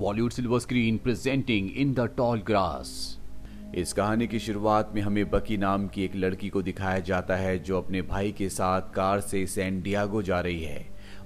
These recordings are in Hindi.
Bollywood silver screen presenting in the tall grass इस कहानी की शुरुआत में हमें बकी नाम की एक लड़की को दिखाया जाता है जो अपने भाई के साथ कार से सैन डियागो जा रही है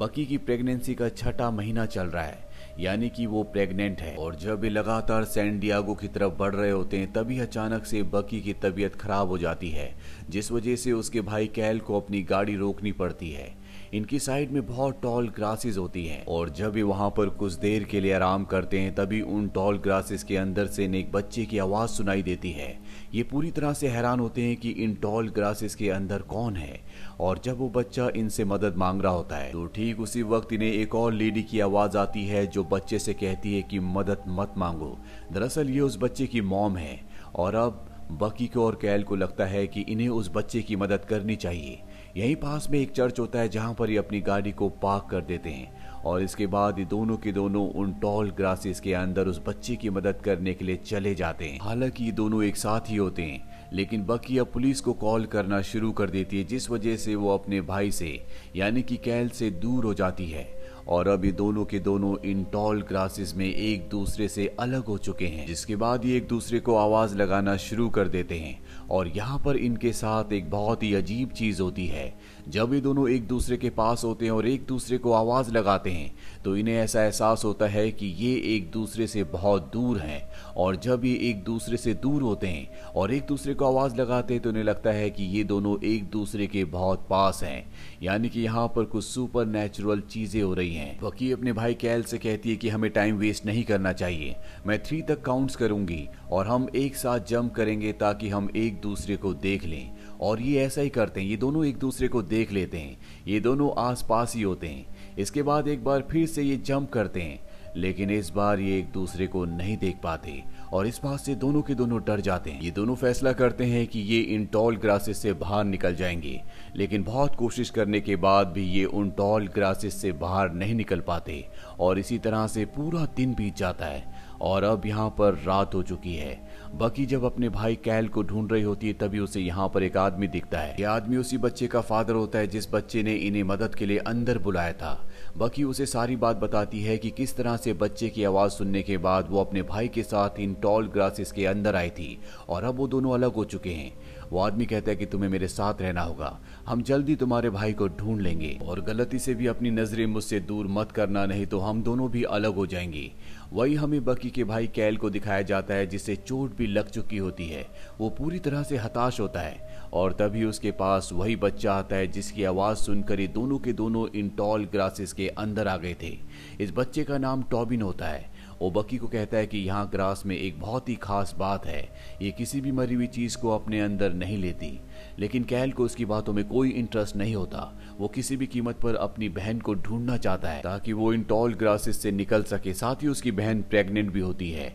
बकी की प्रेगनेंसी का छठा महीना चल रहा है यानी कि वो प्रेग्नेंट है और जब वे लगातार सैन डियागो की तरफ बढ़ रहे होते हैं तभी अचानक से बकी की तबीयत खराब हो जाती है जिस वजह से उसके भाई कैल को अपनी गाड़ी रोकनी पड़ती है इनकी साइड में बहुत टॉल ग्रासेस होती है और जब भी वहां पर कुछ देर के लिए आराम करते हैं तभी उन टॉल ग्रासेस के अंदर से एक बच्चे की आवाज सुनाई देती है ये पूरी तरह से हैरान होते हैं कि इन टॉल ग्रासेस के अंदर कौन है और जब वो बच्चा इनसे मदद मांग रहा होता है तो ठीक उसी वक्त इन्हें एक और लेडी की आवाज आती है जो बच्चे से कहती है कि मदद मत मांगो दरअसल ये उस बच्चे की मॉम है और अब बकी को और कैल को लगता है कि इन्हें उस बच्चे की मदद करनी चाहिए यहीं पास में एक चर्च होता है जहां पर ये अपनी गाड़ी को पार्क कर देते हैं और इसके बाद ये दोनों के दोनों उन टॉल ग्रासेस के अंदर उस बच्चे की मदद करने के लिए चले जाते हैं हालांकि ये दोनों एक साथ ही होते हैं लेकिन बकी अब पुलिस को कॉल करना शुरू कर देती है जिस वजह से वो अपने भाई से यानी कि कैल से दूर हो जाती है और अब ये दोनों के दोनों इन टॉल ग्रासेस में एक दूसरे से अलग हो चुके हैं जिसके बाद ये एक दूसरे को आवाज लगाना शुरू कर देते हैं और यहाँ पर इनके साथ एक बहुत ही अजीब चीज होती है जब ये दोनों एक दूसरे के पास होते हैं और एक दूसरे को आवाज लगाते हैं तो इन्हें ऐसा एहसास होता है कि ये एक दूसरे से बहुत दूर हैं और जब ये एक दूसरे से दूर होते हैं और एक दूसरे को आवाज लगाते हैं तो इन्हें लगता है कि ये दोनों एक दूसरे के बहुत पास हैं यानी कि यहाँ पर कुछ सुपर नेचुरल चीजें हो रही हैं वकी अपने भाई कैल से कहती है कि हमें टाइम वेस्ट नहीं करना चाहिए मैं थ्री तक काउंट्स करूंगी और हम एक साथ जंप करेंगे ताकि हम एक दूसरे को देख लें और ये ऐसा ही करते हैं ये दोनों एक दूसरे को देख लेते हैं ये दोनों आसपास ही होते हैं इसके बाद एक बार फिर से ये जंप करते हैं लेकिन इस बार ये एक दूसरे को नहीं देख पाते और इस बात से दोनों के दोनों डर जाते हैं ये दोनों फैसला करते हैं कि ये इन टॉल ग्रासेस से बाहर निकल जाएंगे लेकिन बहुत कोशिश करने के बाद भी ये उन टॉल ग्रासेस से बाहर नहीं निकल पाते और इसी तरह से पूरा दिन बीत जाता है और अब यहाँ पर रात हो चुकी है बाकी जब अपने भाई कैल को ढूंढ रही होती है तभी उसे यहाँ पर एक आदमी दिखता है ये आदमी उसी बच्चे का फादर होता है जिस बच्चे ने इन्हें मदद के लिए अंदर बुलाया था बाकी उसे सारी बात बताती है कि किस तरह से बच्चे की आवाज सुनने के बाद वो अपने भाई के साथ इन टॉल ग्रासेस के अंदर आई थी और अब वो दोनों अलग हो चुके हैं वो आदमी कहता है कि तुम्हें मेरे साथ रहना होगा हम जल्दी तुम्हारे भाई को ढूंढ लेंगे और गलती से भी अपनी नजरें मुझसे दूर मत करना नहीं तो हम दोनों भी अलग हो जाएंगे वही हमें बकी के भाई कैल को दिखाया जाता है जिसे चोट भी लग चुकी होती है वो पूरी तरह से हताश होता है और तभी उसके पास वही बच्चा आता है जिसकी आवाज़ सुनकर ही दोनों के दोनों इन टॉल ग्रासेस के अंदर आ गए थे इस बच्चे का नाम टॉबिन होता है वो ओबकी को कहता है कि यहाँ ग्रास में एक बहुत ही खास बात है ये किसी भी मरी हुई चीज़ को अपने अंदर नहीं लेती लेकिन कैल को उसकी बातों में कोई इंटरेस्ट नहीं होता वो किसी भी कीमत पर अपनी बहन को ढूंढना चाहता है ताकि वो इन टॉल ग्रासेस से निकल सके साथ ही उसकी बहन प्रेग्नेंट भी होती है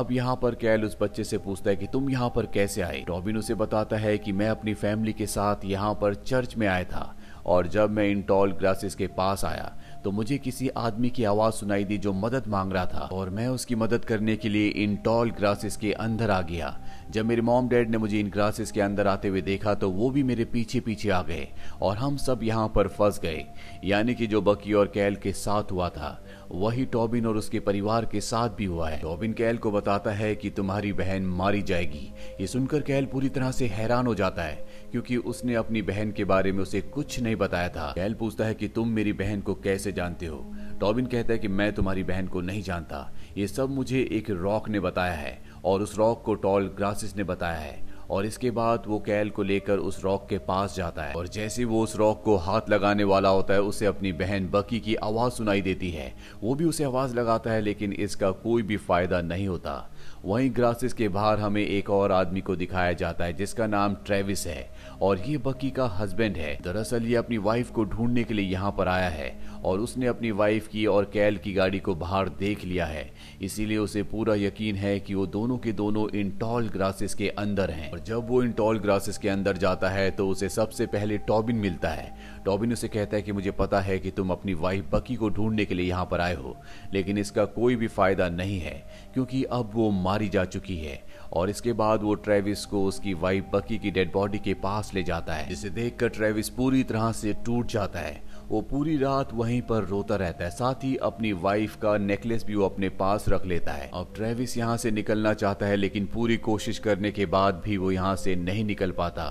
अब यहाँ पर कैल उस बच्चे से पूछता है कि तुम यहाँ पर कैसे आए रॉबिन उसे बताता है कि मैं अपनी फैमिली के साथ यहाँ पर चर्च में आया था और जब मैं इन टॉल ग्रासेस के पास आया तो मुझे किसी आदमी की आवाज सुनाई दी जो मदद मांग रहा था और मैं उसकी मदद करने के लिए इन टॉल ग्रासेस के अंदर आ गया जब मेरे मॉम डैड ने मुझे इन ग्रासेस के अंदर आते हुए देखा तो वो भी मेरे पीछे पीछे आ गए और हम सब यहाँ पर फंस गए यानी कि जो बकी और कैल के साथ हुआ था वही टॉबिन और उसके परिवार के साथ भी हुआ है टॉबिन कैल को बताता है कि तुम्हारी बहन मारी जाएगी ये सुनकर कैल पूरी तरह से हैरान हो जाता है क्योंकि उसने अपनी बहन के बारे में उसे कुछ नहीं बताया था कैल पूछता है कि तुम मेरी बहन को कैसे जानते हो टॉबिन कहता है कि मैं तुम्हारी बहन को नहीं जानता ये सब मुझे एक रॉक ने बताया है और उस रॉक को टॉल ग्रासिस ने बताया है और इसके बाद वो कैल को लेकर उस रॉक के पास जाता है और जैसे वो उस रॉक को हाथ लगाने वाला होता है उसे अपनी बहन बकी की आवाज़ सुनाई देती है वो भी उसे आवाज़ लगाता है लेकिन इसका कोई भी फायदा नहीं होता वहीं ग्रासेस के बाहर हमें एक और आदमी को दिखाया जाता है जिसका नाम ट्रेविस है और ये बकी का हस्बैंड है दरअसल ये अपनी वाइफ को ढूंढने के लिए यहाँ पर आया है और उसने अपनी वाइफ की और कैल की गाड़ी को बाहर देख लिया है इसीलिए उसे पूरा यकीन है कि वो दोनों के दोनों इन टॉल ग्रासेस के अंदर हैं और जब वो इन टॉल ग्रासेस के अंदर जाता है तो उसे सबसे पहले टॉबिन मिलता है टॉबिन उसे कहता है कि मुझे पता है कि तुम अपनी वाइफ बकी को ढूंढने के लिए यहाँ पर आए हो लेकिन इसका कोई भी फायदा नहीं है क्योंकि अब वो मारी जा चुकी है और इसके बाद वो ट्रेविस को उसकी वाइफ बकी की डेड बॉडी के पास ले जाता है जिसे देखकर ट्रेविस पूरी तरह से टूट जाता है वो पूरी रात वहीं पर रोता रहता है साथ ही अपनी वाइफ का नेकलेस भी वो अपने पास रख लेता है अब ट्रेविस यहाँ से निकलना चाहता है लेकिन पूरी कोशिश करने के बाद भी वो यहाँ से नहीं निकल पाता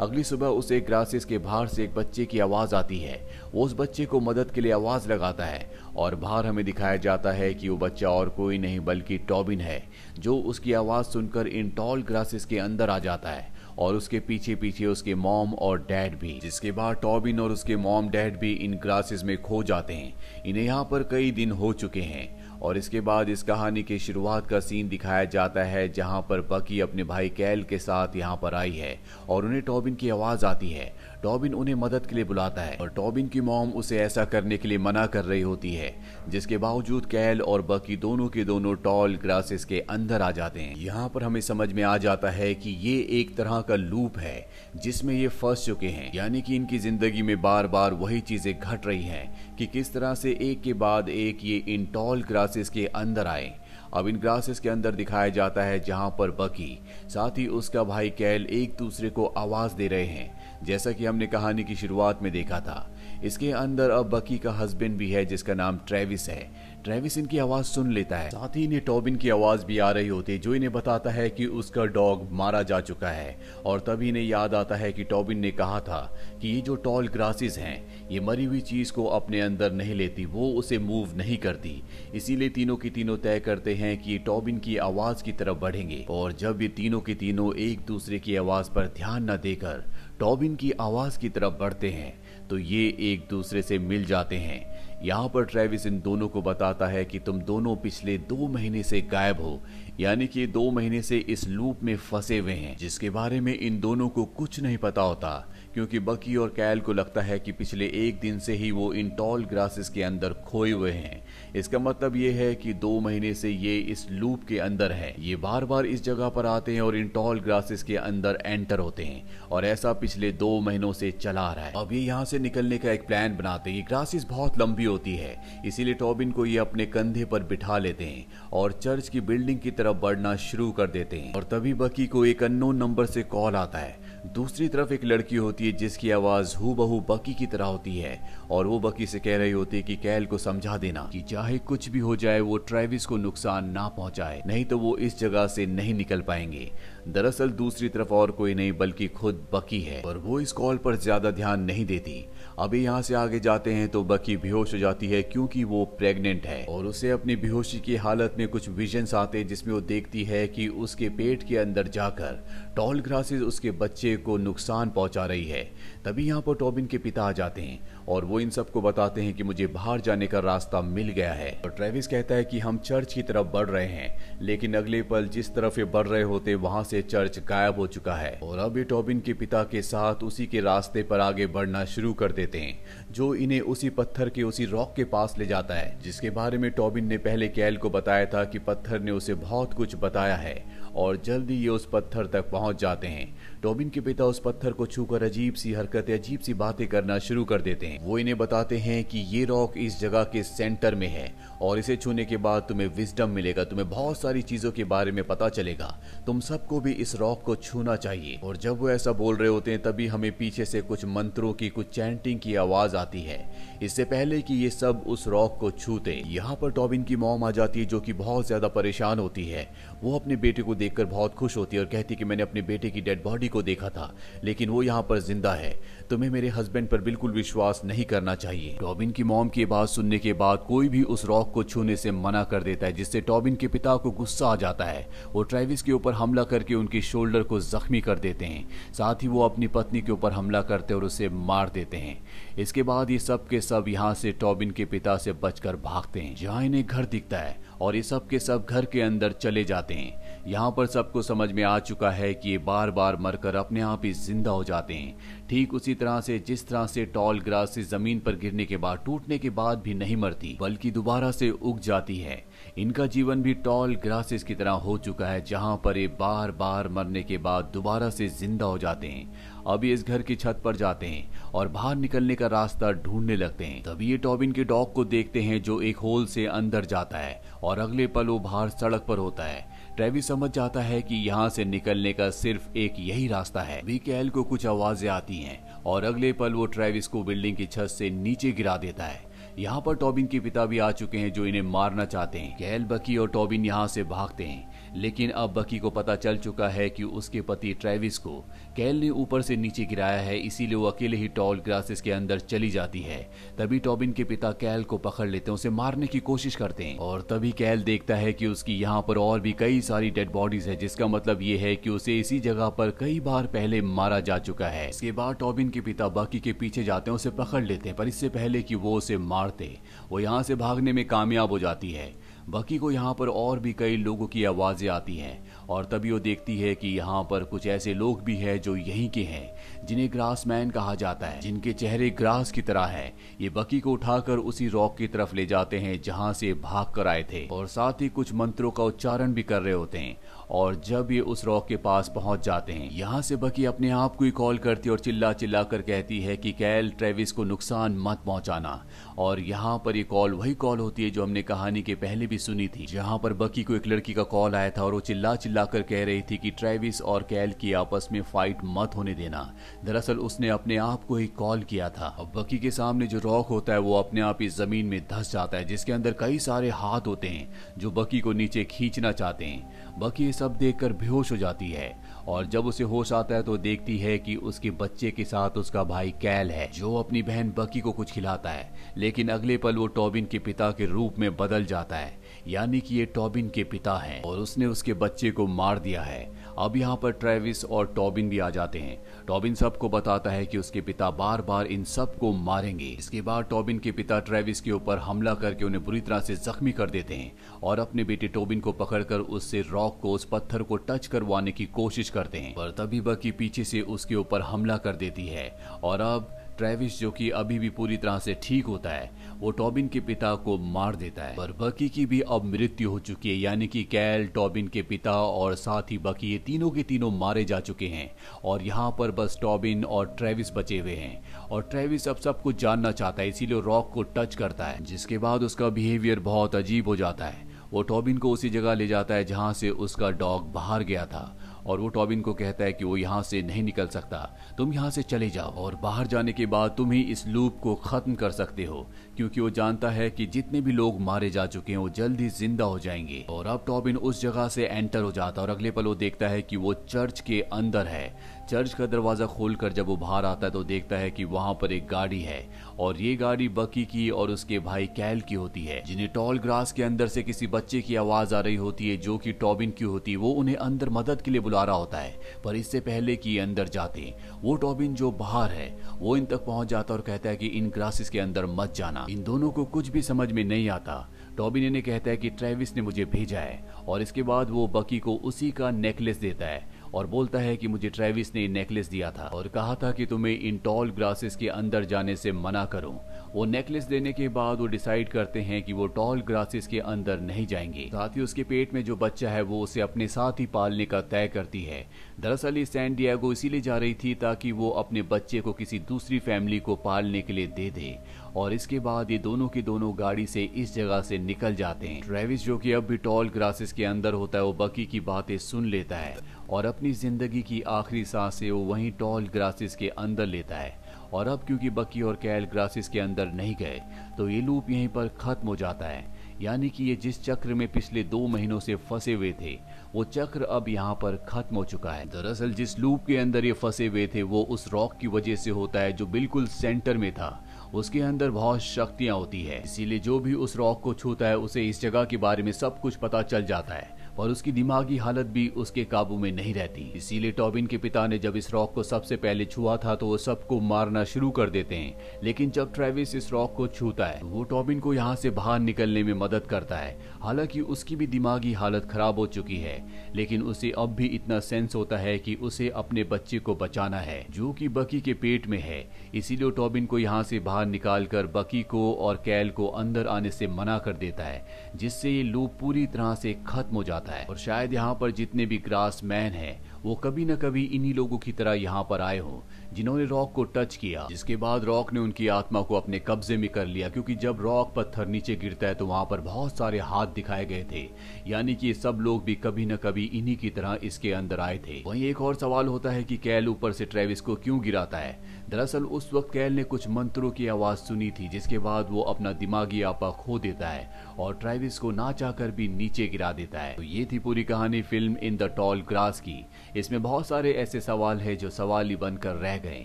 अगली सुबह उसे ग्रासिस के बाहर से एक बच्चे की आवाज आती है वो उस बच्चे को मदद के लिए आवाज लगाता है और बाहर हमें दिखाया जाता है कि वो बच्चा और कोई नहीं बल्कि टॉबिन है जो उसकी आवाज सुनकर इन टॉल ग्रासेस के अंदर आ जाता है और उसके पीछे पीछे उसके मॉम और डैड भी जिसके बाद टॉबिन और उसके मॉम डैड भी इन ग्रासेस में खो जाते हैं इन्हें यहाँ पर कई दिन हो चुके हैं और इसके बाद इस कहानी के शुरुआत का सीन दिखाया जाता है जहाँ पर बकी अपने भाई कैल के साथ यहाँ पर आई है और उन्हें टॉबिन की आवाज़ आती है टॉबिन उन्हें मदद के लिए बुलाता है और टॉबिन की मोम उसे ऐसा करने के लिए मना कर रही होती है जिसके बावजूद कैल और बकी दोनों के दोनों टॉल ग्रासेस के अंदर आ जाते हैं यहाँ पर हमें समझ में आ जाता है कि ये एक तरह का लूप है जिसमें ये फंस चुके हैं यानी कि इनकी जिंदगी में बार बार वही चीजें घट रही हैं कि किस तरह से एक के बाद एक ये इन टॉल ग्रासेस के अंदर आए अब इन ग्लासेस के अंदर दिखाया जाता है जहां पर बकी साथ ही उसका भाई कैल एक दूसरे को आवाज दे रहे हैं जैसा कि हमने कहानी की शुरुआत में देखा था इसके अंदर अब बकी का हस्बैंड भी है जिसका नाम ट्रेविस है ट्रेविस इनकी आवाज सुन लेता है साथ ही इन्हें टॉबिन की आवाज भी आ रही होती है जो इन्हें बताता है कि उसका डॉग मारा जा चुका है और तभी इन्हें याद आता है कि टॉबिन ने कहा था कि ये जो टॉल ग्रासेस हैं ये मरी हुई चीज को अपने अंदर नहीं लेती वो उसे मूव नहीं करती इसीलिए तीनों की तीनों तय करते हैं कि टॉबिन की आवाज की तरफ बढ़ेंगे और जब ये तीनों के तीनों एक दूसरे की आवाज पर ध्यान न देकर टॉबिन की आवाज की तरफ बढ़ते हैं तो ये एक दूसरे से मिल जाते हैं यहाँ पर ट्रेविस इन दोनों को बताता है कि तुम दोनों पिछले दो महीने से गायब हो यानी कि दो महीने से इस लूप में फंसे हुए हैं जिसके बारे में इन दोनों को कुछ नहीं पता होता क्योंकि बकी और कैल को लगता है कि पिछले एक दिन से ही वो इन टॉल ग्रासेस के अंदर खोए हुए हैं इसका मतलब ये है कि दो महीने से ये इस लूप के अंदर है ये बार बार इस जगह पर आते हैं और इन टॉल ग्रासेस के अंदर एंटर होते हैं और ऐसा पिछले दो महीनों से चला रहा है अब ये यहाँ से निकलने का एक प्लान बनाते हैं ये ग्रासेस बहुत लंबी होती है इसीलिए टॉबिन को ये अपने कंधे पर बिठा लेते हैं और चर्च की बिल्डिंग की तरफ बढ़ना शुरू कर देते हैं और तभी बकी को एक अनोन नंबर से कॉल आता है दूसरी तरफ एक लड़की होती है जिसकी आवाज हु बहू बकी की तरह होती है और वो बकी से कह रही होती है कि कैल को समझा देना कि चाहे कुछ भी हो जाए वो ट्रेविस को नुकसान ना पहुंचाए नहीं तो वो इस जगह से नहीं निकल पाएंगे दरअसल दूसरी तरफ और कोई नहीं बल्कि खुद बकी है और वो इस कॉल पर ज्यादा ध्यान नहीं देती अभी यहाँ से आगे जाते हैं तो बकी बेहोश हो जाती है क्योंकि वो प्रेग्नेंट है और उसे अपनी बेहोशी की हालत में कुछ विजन्स आते हैं जिसमें वो देखती है कि उसके पेट के अंदर जाकर टॉल ग्रासेस उसके बच्चे को नुकसान पहुंचा रही है तभी यहाँ पर टॉबिन के पिता आ जाते हैं और वो इन सबको बताते हैं कि मुझे बाहर जाने का रास्ता मिल गया है और ट्रेविस कहता है कि हम चर्च की तरफ बढ़ रहे हैं लेकिन अगले पल जिस तरफ ये बढ़ रहे होते वहां से चर्च गायब हो चुका है और अब ये टॉबिन के पिता के साथ उसी के रास्ते पर आगे बढ़ना शुरू कर देते हैं जो इन्हें उसी पत्थर के उसी रॉक के पास ले जाता है जिसके बारे में टॉबिन ने पहले कैल को बताया था कि पत्थर ने उसे बहुत कुछ बताया है और जल्दी ये उस पत्थर तक पहुंच जाते हैं टॉबिन के पिता उस पत्थर को छूकर अजीब सी हरकतें अजीब सी बातें करना शुरू कर देते हैं वो इन्हें बताते हैं कि ये रॉक इस जगह के सेंटर में है और इसे छूने के बाद तुम्हें विजडम मिलेगा तुम्हें बहुत सारी चीजों के बारे में पता चलेगा तुम सबको भी इस रॉक को छूना चाहिए और जब वो ऐसा बोल रहे होते हैं तभी हमें पीछे से कुछ मंत्रों की कुछ चैंटिंग की आवाज आती है इससे पहले कि ये सब उस रॉक को छूते यहाँ पर टॉबिन की मोम आ जाती है जो कि बहुत ज्यादा परेशान होती है वो अपने बेटे को देखकर बहुत खुश होती है और कहती कि मैंने अपने बेटे की डेड बॉडी को देखा था लेकिन वो यहाँ पर जिंदा है तुम्हें मेरे हस्बैंड पर बिल्कुल विश्वास नहीं करना चाहिए टॉबिन की मोम की बात सुनने के बाद कोई भी उस रॉक को छूने से मना कर देता है जिससे टॉबिन के पिता को गुस्सा आ जाता है वो ट्रेविस के ऊपर हमला करके उनके शोल्डर को जख्मी कर देते हैं साथ ही वो अपनी पत्नी के ऊपर हमला करते और उसे मार देते हैं इसके बाद ये सब के सब यहाँ से टॉबिन के पिता से बचकर भागते हैं जहाँ इन्हें घर दिखता है और ये सब के सब घर के अंदर चले जाते हैं यहाँ पर सबको समझ में आ चुका है कि ये बार बार मरकर अपने आप ही जिंदा हो जाते हैं ठीक उसी तरह से जिस तरह से टॉल ग्रास से जमीन पर गिरने के बाद टूटने के बाद भी नहीं मरती बल्कि दोबारा से उग जाती है इनका जीवन भी टॉल ग्रासेस की तरह हो चुका है जहां पर ये बार बार मरने के बाद दोबारा से जिंदा हो जाते हैं अब इस घर की छत पर जाते हैं और बाहर निकलने का रास्ता ढूंढने लगते हैं तभी ये टॉबिन के डॉग को देखते हैं जो एक होल से अंदर जाता है और अगले पल वो बाहर सड़क पर होता है ट्रेवी समझ जाता है कि यहाँ से निकलने का सिर्फ एक यही रास्ता है वी को कुछ आवाजें आती हैं और अगले पल वो ट्रेविस को बिल्डिंग की छत से नीचे गिरा देता है यहाँ पर टॉबिन के पिता भी आ चुके हैं जो इन्हें मारना चाहते हैं कैल बकी और टॉबिन यहाँ से भागते हैं लेकिन अब बकी को पता चल चुका है कि उसके पति ट्रेविस को कैल ने ऊपर से नीचे गिराया है इसीलिए वो अकेले ही टॉल ग्रासेस के अंदर चली जाती है तभी टॉबिन के पिता कैल को पकड़ लेते हैं उसे मारने की कोशिश करते हैं और तभी कैल देखता है कि उसकी यहाँ पर और भी कई सारी डेड बॉडीज है जिसका मतलब ये है कि उसे इसी जगह पर कई बार पहले मारा जा चुका है इसके बाद टॉबिन के पिता बकी के पीछे जाते हैं उसे पकड़ लेते हैं पर इससे पहले की वो उसे मार मारते वो यहाँ से भागने में कामयाब हो जाती है बकी को यहाँ पर और भी कई लोगों की आवाज़ें आती हैं और तभी वो देखती है कि यहाँ पर कुछ ऐसे लोग भी हैं जो यहीं के हैं जिन्हें ग्रासमैन कहा जाता है जिनके चेहरे ग्रास की तरह है ये बकी को उठाकर उसी रॉक की तरफ ले जाते हैं जहाँ से भाग कर आए थे और साथ ही कुछ मंत्रों का उच्चारण भी कर रहे होते हैं और जब ये उस रॉक के पास पहुंच जाते हैं यहाँ से बकी अपने आप को ही कॉल करती और चिल्ला चिल्ला कर कहती है कि कैल ट्रेविस को नुकसान मत पहुंचाना और यहाँ पर ये कॉल वही कॉल होती है जो हमने कहानी के पहले भी सुनी थी जहाँ पर बकी को एक लड़की का कॉल आया था और वो चिल्ला चिल्ला कर कह रही थी कि ट्रेविस और कैल की आपस में फाइट मत होने देना दरअसल उसने अपने आप को ही कॉल किया था अब बकी के सामने जो रॉक होता है वो अपने आप ही जमीन में धस जाता है जिसके अंदर कई सारे हाथ होते हैं जो बकी को नीचे खींचना चाहते हैं बकी ये सब देख बेहोश हो जाती है और जब उसे होश आता है तो देखती है कि उसके बच्चे के साथ उसका भाई कैल है जो अपनी बहन बकी को कुछ खिलाता है लेकिन अगले पल वो टॉबिन के पिता के रूप में बदल जाता है यानी कि ये टॉबिन के पिता हैं और उसने उसके बच्चे को मार दिया है अब यहाँ पर ट्रेविस और टॉबिन भी आ जाते हैं टॉबिन सबको बताता है कि उसके पिता बार बार इन सबको मारेंगे इसके बाद टॉबिन के पिता ट्रेविस के ऊपर हमला करके उन्हें बुरी तरह से जख्मी कर देते हैं और अपने बेटे टॉबिन को पकड़कर उससे रॉक को उस पत्थर को टच करवाने की कोशिश करते हैं पर तभी बकी पीछे से उसके ऊपर हमला कर देती है और अब ट्रेविस जो कि अभी भी पूरी तरह से ठीक होता है वो टॉबिन के पिता को मार देता है पर बकी की भी अब मृत्यु हो चुकी है यानी कि कैल टॉबिन के पिता और साथ ही बकी ये तीनों के तीनों मारे जा चुके हैं और यहाँ पर बस टॉबिन और ट्रेविस बचे हुए हैं और ट्रेविस अब सब कुछ जानना चाहता है इसीलिए रॉक को टच करता है जिसके बाद उसका बिहेवियर बहुत अजीब हो जाता है वो टॉबिन को उसी जगह ले जाता है जहाँ से उसका डॉग बाहर गया था और वो टॉबिन को कहता है कि वो यहाँ से नहीं निकल सकता तुम यहाँ से चले जाओ और बाहर जाने के बाद तुम ही इस लूप को खत्म कर सकते हो क्योंकि वो जानता है कि जितने भी लोग मारे जा चुके हैं वो जल्द ही जिंदा हो जाएंगे और अब टॉबिन उस जगह से एंटर हो जाता है और अगले पल वो देखता है कि वो चर्च के अंदर है चर्च का दरवाजा खोलकर जब वो बाहर आता है तो देखता है कि वहाँ पर एक गाड़ी है और ये गाड़ी बकी की और उसके भाई कैल की होती है जिन्हें टॉल ग्रास के अंदर से किसी बच्चे की आवाज आ रही होती है जो कि टॉबिन की होती है वो उन्हें अंदर मदद के लिए बुला रहा होता है पर इससे पहले कि अंदर जाते वो टॉबिन जो बाहर है वो इन तक पहुंच जाता और कहता है कि इन ग्रासेस के अंदर मत जाना इन दोनों को कुछ भी समझ में नहीं आता टॉबिन इन्हें कहता है कि ट्रेविस ने मुझे भेजा है और इसके बाद वो बकी को उसी का नेकलेस देता है और बोलता है कि मुझे ट्रेविस ने नेकलेस दिया था और कहा था कि तुम्हें इन टॉल ग्रासेस के अंदर जाने से मना करूं वो नेकलेस देने के बाद वो डिसाइड करते हैं कि वो टॉल ग्रासेस के अंदर नहीं जाएंगे साथ ही उसके पेट में जो बच्चा है वो उसे अपने साथ ही पालने का तय करती है दरअसल ये सैन डियागो इसीलिए जा रही थी ताकि वो अपने बच्चे को किसी दूसरी फैमिली को पालने के लिए दे दे और इसके बाद ये दोनों के दोनों गाड़ी से इस जगह से निकल जाते हैं ट्रेविस जो कि अब भी टॉल ग्रासेस के अंदर होता है वो बकी की बातें सुन लेता है और अपनी जिंदगी की आखिरी सांसें वो वहीं टॉल ग्रासेस के अंदर लेता है और अब क्योंकि बकी और कैल ग्रासिस के अंदर नहीं गए तो ये लूप यहीं पर खत्म हो जाता है यानी कि ये जिस चक्र में पिछले दो महीनों से फंसे हुए थे वो चक्र अब यहाँ पर खत्म हो चुका है दरअसल जिस लूप के अंदर ये फंसे हुए थे वो उस रॉक की वजह से होता है जो बिल्कुल सेंटर में था उसके अंदर बहुत शक्तियां होती है इसीलिए जो भी उस रॉक को छूता है उसे इस जगह के बारे में सब कुछ पता चल जाता है और उसकी दिमागी हालत भी उसके काबू में नहीं रहती इसीलिए टॉबिन के पिता ने जब इस रॉक को सबसे पहले छुआ था तो वो सबको मारना शुरू कर देते हैं लेकिन जब ट्रेविस इस रॉक को छूता है वो टॉबिन को यहाँ से बाहर निकलने में मदद करता है हालांकि उसकी भी दिमागी हालत खराब हो चुकी है लेकिन उसे अब भी इतना सेंस होता है कि उसे अपने बच्चे को बचाना है जो कि बकी के पेट में है इसीलिए टॉबिन को यहाँ से बाहर निकाल कर बकी को और कैल को अंदर आने से मना कर देता है जिससे ये लूप पूरी तरह से खत्म हो जाता जाता है और शायद यहाँ पर जितने भी ग्रास मैन है वो कभी न कभी इन्हीं लोगों की तरह यहाँ पर आए हों जिन्होंने रॉक को टच किया जिसके बाद रॉक ने उनकी आत्मा को अपने कब्जे में कर लिया क्योंकि जब रॉक पत्थर नीचे गिरता है तो वहां पर बहुत सारे हाथ दिखाए गए थे यानी कि सब लोग भी कभी न कभी इन्हीं की तरह इसके अंदर आए थे वहीं एक और सवाल होता है कि कैल ऊपर से ट्रेविस को क्यों गिराता है दरअसल उस वक्त कैल ने कुछ मंत्रों की आवाज सुनी थी जिसके बाद वो अपना दिमागी आपा खो देता है और ट्रेविस को ना चाहकर भी नीचे गिरा देता है तो ये थी पूरी कहानी film in the tall grass की इसमें बहुत सारे ऐसे सवाल है जो सवाल ही बनकर रह गए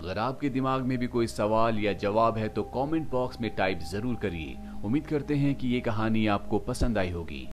अगर आपके दिमाग में भी कोई सवाल या जवाब है तो कॉमेंट बॉक्स में टाइप जरूर करिए उम्मीद करते हैं कि ये कहानी आपको पसंद आई होगी